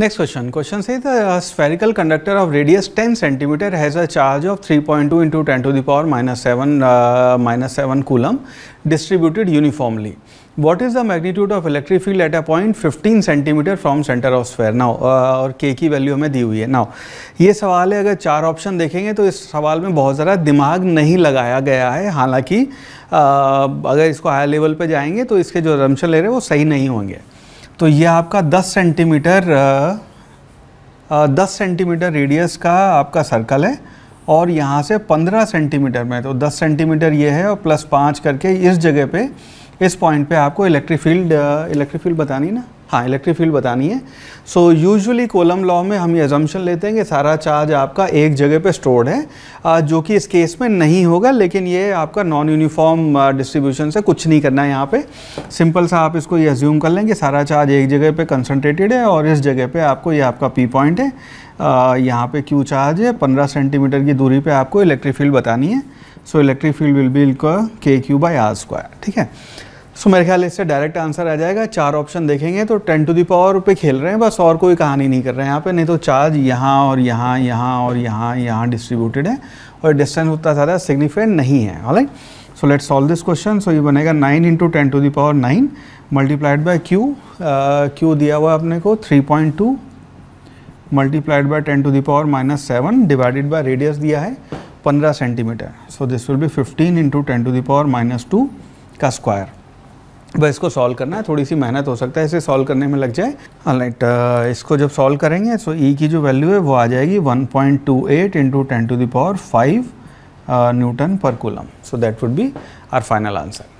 next question question से spherical conductor of radius 10 centimetre has a charge of 3.2 point two into ten to the power minus seven minus seven coulomb distributed uniformly what is the magnitude of electric field at a point fifteen centimetre from centre of sphere now और के की value हमें दी हुई है now ये सवाल है अगर चार ऑप्शन देखेंगे तो इस सवाल में बहुत ज़्यादा दिमाग नहीं लगाया गया है हालांकि uh, अगर इसको हाई लेवल पर जाएंगे तो इसके जो रमशन ले रहे हैं वो सही नहीं होंगे तो ये आपका 10 सेंटीमीटर दस सेंटीमीटर रेडियस का आपका सर्कल है और यहाँ से 15 सेंटीमीटर में तो 10 सेंटीमीटर ये है और प्लस पाँच करके इस जगह पे इस पॉइंट पे आपको इलेक्ट्रिक फील्ड इलेक्ट्रिक फील्ड बतानी ना हाँ इलेक्ट्रिक फील्ड बतानी है सो यूजुअली कोलम लॉ में हम ये एजम्पन लेते हैं कि सारा चार्ज आपका एक जगह पे स्टोर्ड है uh, जो कि इस केस में नहीं होगा लेकिन ये आपका नॉन यूनिफॉर्म डिस्ट्रीब्यूशन से कुछ नहीं करना है यहाँ पे सिंपल सा आप इसको ये एज्यूम कर लें कि सारा चार्ज एक जगह पे कंसनट्रेटेड है और इस जगह पर आपको ये आपका पी पॉइंट है uh, यहाँ पर क्यू चार्ज है पंद्रह सेंटीमीटर की दूरी पर आपको इलेक्ट्रिक फील्ड बतानी है so electric field will be K Q by R square ठीक है सो मेरे ख्याल इससे डायरेक्ट आंसर आ जाएगा चार ऑप्शन देखेंगे तो टेन टू दी पावर पे खेल रहे हैं बस और कोई कहानी नहीं कर रहे हैं यहाँ पे नहीं तो चार्ज यहाँ और यहाँ यहाँ और यहाँ यहाँ डिस्ट्रीब्यूटेड है और डिस्टेंस उतना ज़्यादा सिग्निफिकेंट नहीं है also let solve this question so ये बनेगा nine into ten to the power nine multiplied by Q Q दिया हुआ अपने को three point two multiplied by ten to the power minus seven divided by radius दिया है पंद्रह centimetre so this will be fifteen into ten to the power minus two का square बस इसको सॉल्व करना है थोड़ी सी मेहनत हो सकता है इसे सॉल्व करने में लग जाए राइट uh, इसको जब सॉल्व करेंगे सो ई e की जो वैल्यू है वो आ जाएगी 1.28 point two eight into ten to the power five newton per coulomb so that would be our final answer